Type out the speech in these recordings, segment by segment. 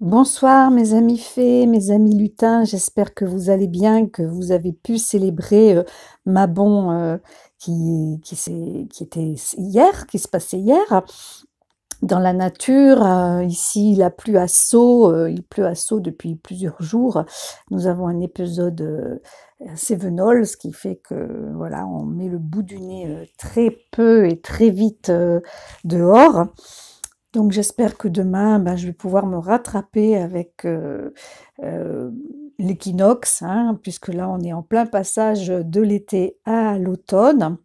Bonsoir mes amis fées, mes amis lutins, j'espère que vous allez bien, que vous avez pu célébrer euh, ma Mabon euh, qui, qui, était hier, qui se passait hier. Dans la nature, euh, ici il a plu à saut, il pleut à saut depuis plusieurs jours. Nous avons un épisode sévenol, ce qui fait que voilà, on met le bout du nez très peu et très vite dehors. Donc j'espère que demain, ben, je vais pouvoir me rattraper avec euh, euh, l'équinoxe, hein, puisque là, on est en plein passage de l'été à l'automne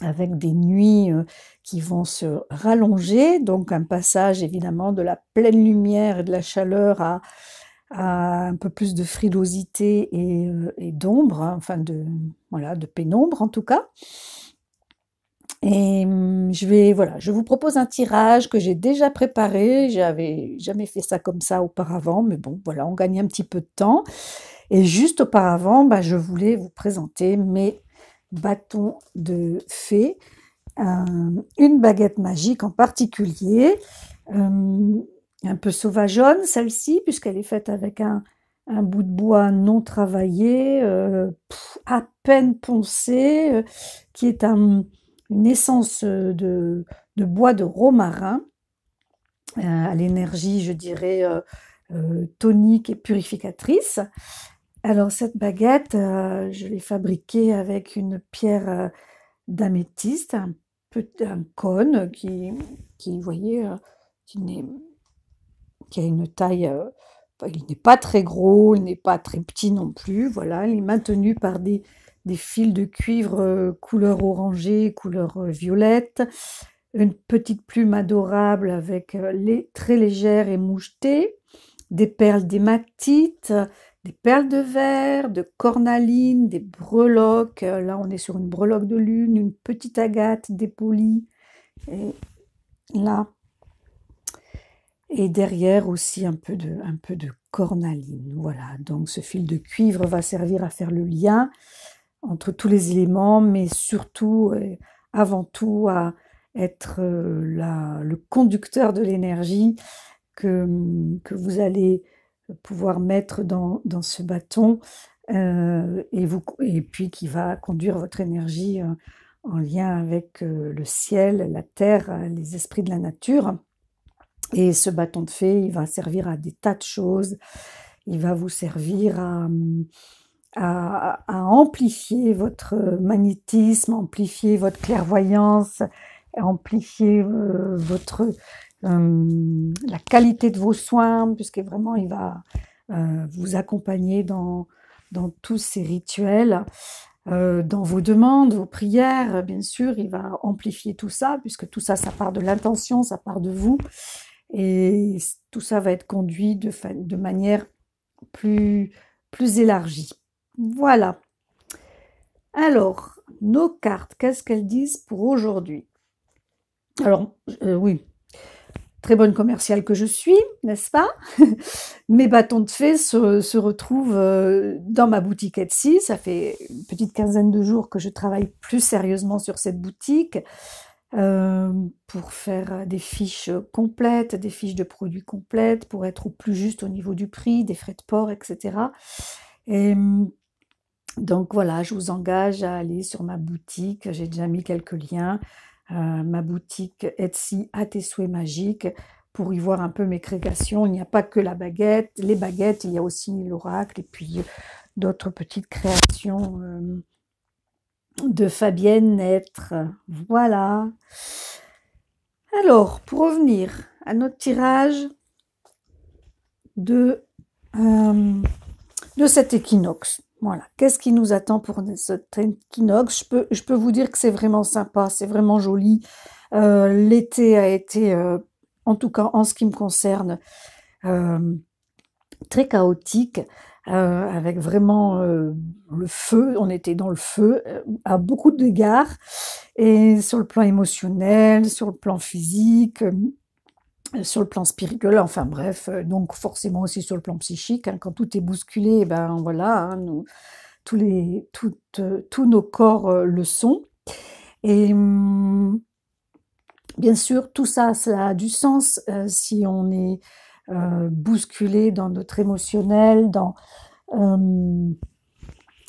avec des nuits euh, qui vont se rallonger, donc un passage évidemment de la pleine lumière et de la chaleur à, à un peu plus de frilosité et, et d'ombre, hein, enfin de, voilà, de pénombre en tout cas. Et hum, je vais, voilà, je vous propose un tirage que j'ai déjà préparé. J'avais jamais fait ça comme ça auparavant, mais bon, voilà, on gagne un petit peu de temps. Et juste auparavant, bah, je voulais vous présenter mes bâtons de fée, euh, une baguette magique en particulier, euh, un peu sauvageonne celle-ci, puisqu'elle est faite avec un, bout de bois non travaillé, euh, à peine poncé, qui est un une essence euh, de, bois de romarin euh, à l'énergie, je dirais, euh, tonique et purificatrice. Alors cette baguette, je l'ai fabriquée avec une pierre d'améthyste, un, un, cône qui, qui vous voyez, qui, a une taille il n'est pas très gros, il n'est pas très petit non plus. Voilà, il est maintenu par des des fils de cuivre euh, couleur orangée, couleur euh, violette, une petite plume adorable avec euh, les très légères et mouchetées, des perles d'hématite, des perles de verre, de cornaline, des breloques. Là, on est sur une breloque de lune, une petite agate dépolie. Et là, et derrière aussi un peu de, un peu de cornaline. Voilà, donc ce fil de cuivre va servir à faire le lien entre tous les éléments, mais surtout, euh, avant tout, à être euh, le conducteur de l'énergie que, hum, que, vous allez pouvoir mettre dans, dans ce bâton euh, et, vous, et puis qui va conduire votre énergie en lien avec le ciel, la terre, les esprits de la nature. Et ce bâton de fée, il va servir à des tas de choses. Il va vous servir à, hum, à, amplifier votre magnétisme, amplifier votre clairvoyance, amplifier euh, votre euh, la qualité de vos soins, puisque vraiment il va euh, vous accompagner dans, dans tous ces rituels, dans vos demandes, vos prières, bien sûr, il va amplifier tout ça, puisque tout ça, ça part de l'intention, ça part de vous, et tout ça va être conduit de, de manière plus, plus élargie. Voilà. Alors, nos cartes, qu'est-ce qu'elles disent pour aujourd'hui Alors, euh, oui, très bonne commerciale que je suis, n'est-ce pas Mes bâtons de fées se, retrouvent euh, dans ma boutique Etsy. Ça fait une petite quinzaine de jours que je travaille plus sérieusement sur cette boutique. Euh, pour faire des fiches complètes, des fiches de produits complètes, pour être au plus juste au niveau du prix, des frais de port, etc. Et donc voilà, je vous engage à aller sur ma boutique. J'ai déjà mis quelques liens. Euh, ma boutique Etsy à tes souhaits magiques pour y voir un peu mes créations. Il n'y a pas que la baguette, les baguettes, il y a aussi l'oracle et puis euh, d'autres petites créations euh, de Fabienne Naître. Voilà. Alors, pour revenir à notre tirage de, de cet équinoxe. Voilà. Qu'est-ce qui nous attend pour ce équinoxe je peux, je peux vous dire que c'est vraiment sympa, c'est vraiment joli. Euh, l'été a été, euh, en tout cas en ce qui me concerne, euh, très chaotique, avec vraiment le feu. On était dans le feu à beaucoup d'égards, et sur le plan émotionnel, sur le plan physique, sur le plan spirituel, enfin bref, euh, donc forcément aussi sur le plan psychique. Hein, quand tout est bousculé, eh ben voilà, hein, euh, tous, nos corps euh, le sont. Et hum, bien sûr, tout ça, ça a du sens si on est bousculé dans notre émotionnel, dans hum,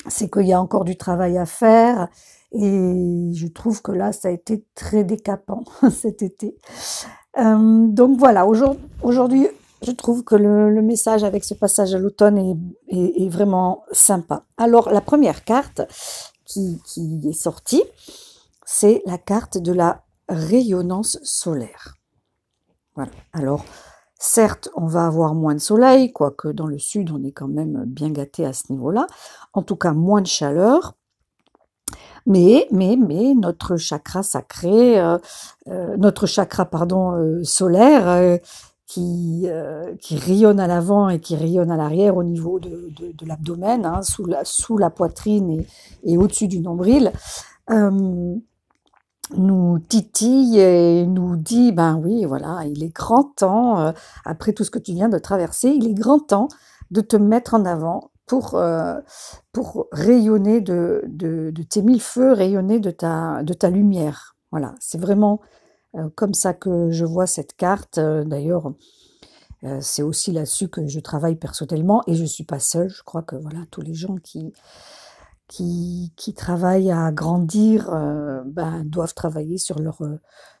c'est qu'il y a encore du travail à faire. Et je trouve que là, ça a été très décapant cet été. Euh, donc voilà, aujourd'hui, je trouve que le, message avec ce passage à l'automne est, vraiment sympa. Alors la première carte qui, qui est sortie, c'est la carte de la rayonnance solaire. Voilà. Alors, certes, on va avoir moins de soleil, quoique dans le sud, on est quand même bien gâté à ce niveau-là. En tout cas, moins de chaleur, mais, mais, mais notre chakra sacré, euh, euh, notre chakra pardon euh, solaire, qui, rayonne à l'avant et qui rayonne à l'arrière au niveau de, l'abdomen, hein, sous, la, poitrine et, et au-dessus du nombril, nous titille et nous dit, ben oui, voilà, il est grand temps, après tout ce que tu viens de traverser, il est grand temps de te mettre en avant, pour, euh, pour rayonner de, tes mille feux, rayonner de ta, de ta lumière. Voilà, c'est vraiment euh, comme ça que je vois cette carte. Euh, d'ailleurs, c'est aussi là-dessus que je travaille personnellement et je ne suis pas seule. Je crois que voilà, tous les gens qui, qui, travaillent à grandir ben, doivent travailler sur leur,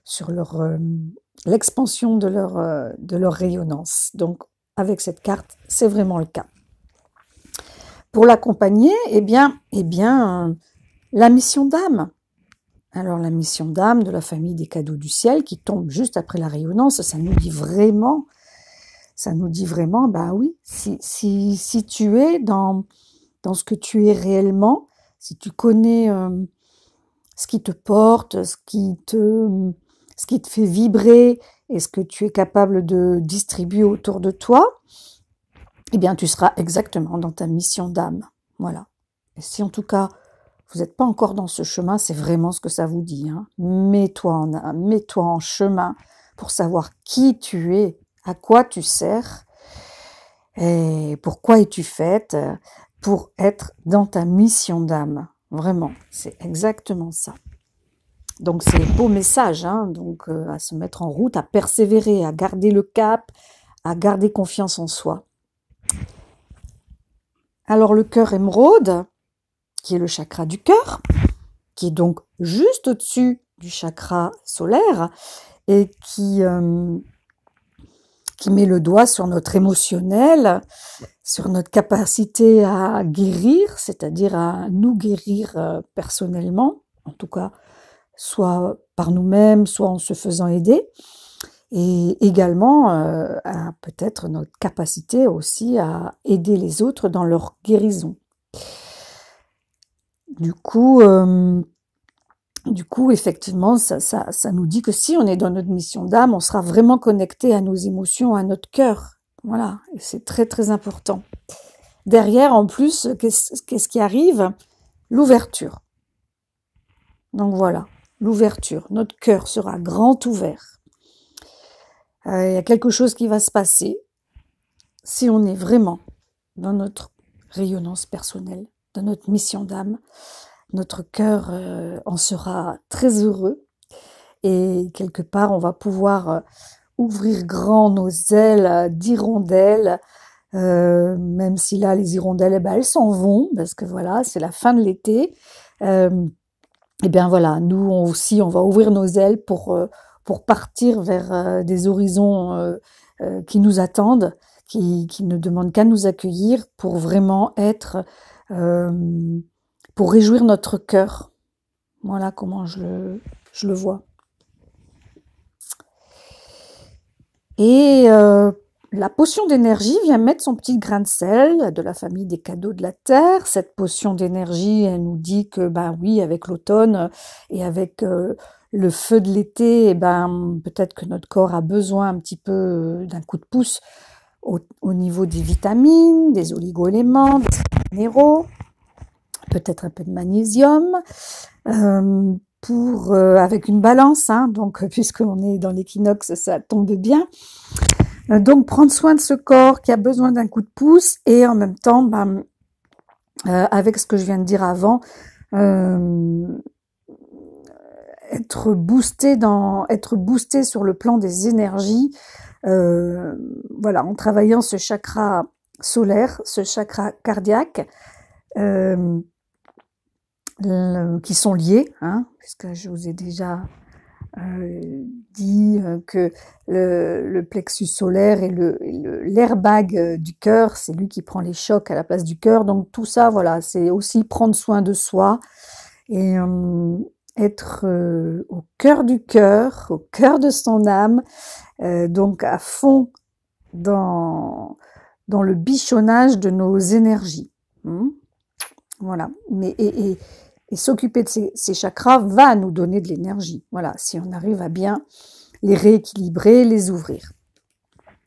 sur leur, l'expansion de leur, de leur rayonnance. Donc, avec cette carte, c'est vraiment le cas pour l'accompagner, eh bien, eh bien, euh, la mission d'âme. Alors la mission d'âme de la famille des cadeaux du ciel qui tombe juste après la rayonnance, ça nous dit vraiment, ça nous dit vraiment, bah oui, si, si, si tu es dans, dans ce que tu es réellement, si tu connais euh, ce qui te porte, ce qui te, ce qui te fait vibrer et ce que tu es capable de distribuer autour de toi, eh bien, tu seras exactement dans ta mission d'âme. Voilà. Et si en tout cas, vous n'êtes pas encore dans ce chemin, c'est vraiment ce que ça vous dit. Hein. Mets-toi en, mets -toi en chemin pour savoir qui tu es, à quoi tu sers, et pourquoi es-tu faite pour être dans ta mission d'âme. Vraiment, c'est exactement ça. Donc c'est beau message, hein, donc euh, à se mettre en route, à persévérer, à garder le cap, à garder confiance en soi. Alors le cœur émeraude, qui est le chakra du cœur, qui est donc juste au-dessus du chakra solaire et qui, euh, qui met le doigt sur notre émotionnel, sur notre capacité à guérir, c'est-à-dire à nous guérir euh, personnellement, en tout cas, soit par nous-mêmes, soit en se faisant aider et également euh, peut-être notre capacité aussi à aider les autres dans leur guérison. Du coup, euh, du coup effectivement, ça, ça, ça, nous dit que si on est dans notre mission d'âme, on sera vraiment connecté à nos émotions, à notre cœur. Voilà, et c'est très très important. Derrière, en plus, ce qu'est-ce qui arrive L'ouverture. Donc voilà, l'ouverture. Notre cœur sera grand ouvert. Euh, il y a quelque chose qui va se passer si on est vraiment dans notre rayonnance personnelle, dans notre mission d'âme. Notre cœur euh, en sera très heureux et quelque part on va pouvoir euh, ouvrir grand nos ailes d'hirondelles. même si là les hirondelles, eh ben, elles s'en vont parce que voilà, c'est la fin de l'été. et eh bien voilà, nous aussi, on va ouvrir nos ailes pour pour partir vers euh, des horizons euh, euh, qui nous attendent, qui, ne demandent qu'à nous accueillir pour vraiment être, pour réjouir notre cœur. Voilà comment je le, vois. Et la potion d'énergie vient mettre son petit grain de sel de la famille des cadeaux de la terre. Cette potion d'énergie, elle nous dit que, ben oui, avec l'automne euh, et avec euh, le feu de l'été, eh ben peut-être que notre corps a besoin un petit peu euh, d'un coup de pouce au, niveau des vitamines, des oligo-éléments, des minéraux, peut-être un peu de magnésium. pour avec une balance, hein. donc puisque on est dans l'équinoxe, ça tombe bien. Euh, donc prendre soin de ce corps qui a besoin d'un coup de pouce et en même temps, bah, euh, avec ce que je viens de dire avant, euh, être boosté dans, être boosté sur le plan des énergies, voilà, en travaillant ce chakra solaire, ce chakra cardiaque, qui sont liés, hein, puisque je vous ai déjà dit euh, que le, plexus solaire et l'airbag le, l'airbag euh, du cœur, c'est lui qui prend les chocs à la place du cœur. Donc tout ça, voilà, c'est aussi prendre soin de soi et euh, être au cœur du cœur, au cœur de son âme, donc à fond dans, dans le bichonnage de nos énergies. Hmm. voilà. Mais et s'occuper de ces, chakras va nous donner de l'énergie. Voilà, si on arrive à bien les rééquilibrer, les ouvrir.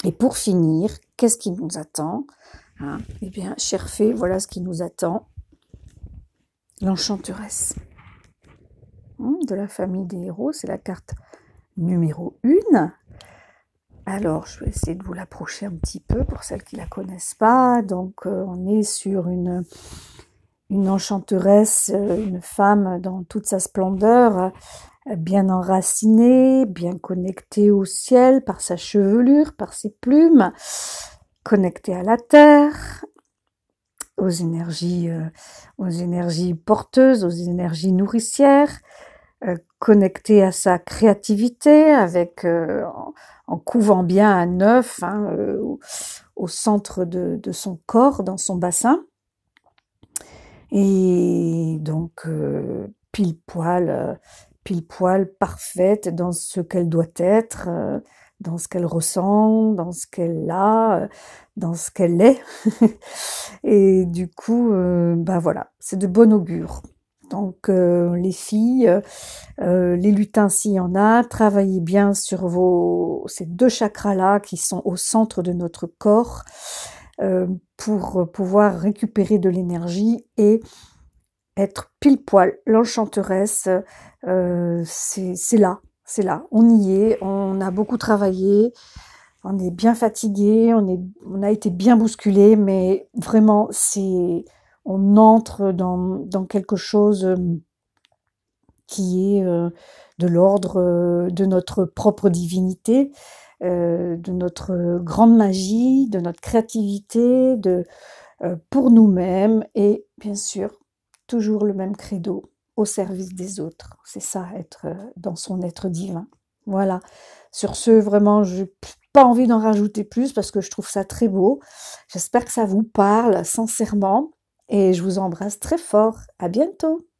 Et pour finir, qu'est-ce qui nous attend hein Eh bien, cher fée, voilà ce qui nous attend. L'enchanteresse hmm, de la famille des héros, c'est la carte numéro 1. Alors, je vais essayer de vous l'approcher un petit peu pour celles qui ne la connaissent pas. Donc, euh, on est sur une une enchanteresse, euh, une femme dans toute sa splendeur, euh, bien enracinée, bien connectée au ciel par sa chevelure, par ses plumes, connectée à la terre, aux énergies, euh, aux énergies porteuses, aux énergies nourricières, connectée à sa créativité, avec en, couvant bien un œuf hein, au, centre de son corps, dans son bassin et donc, euh, pile poil, euh, pile poil parfaite dans ce qu'elle doit être, euh, dans ce qu'elle ressent, dans ce qu'elle a, dans ce qu'elle est. et du coup, ben voilà, c'est de bon augure. Donc les filles, les lutins s'il y en a, travaillez bien sur vos, ces deux chakras-là qui sont au centre de notre corps. Euh, pour euh, pouvoir récupérer de l'énergie et être pile poil l'enchanteresse. Euh, c'est là, c'est là, on y est, on a beaucoup travaillé, on est bien fatigué, on, est, on a été bien bousculé, mais vraiment, c'est, on entre dans, dans, quelque chose qui est de l'ordre de notre propre divinité. Euh, de notre grande magie, de notre créativité, de, euh, pour nous-mêmes et bien sûr, toujours le même credo, au service des autres. C'est ça, être euh, dans son être divin. Voilà. Sur ce, vraiment, je pas envie d'en rajouter plus parce que je trouve ça très beau. J'espère que ça vous parle sincèrement et je vous embrasse très fort. À bientôt.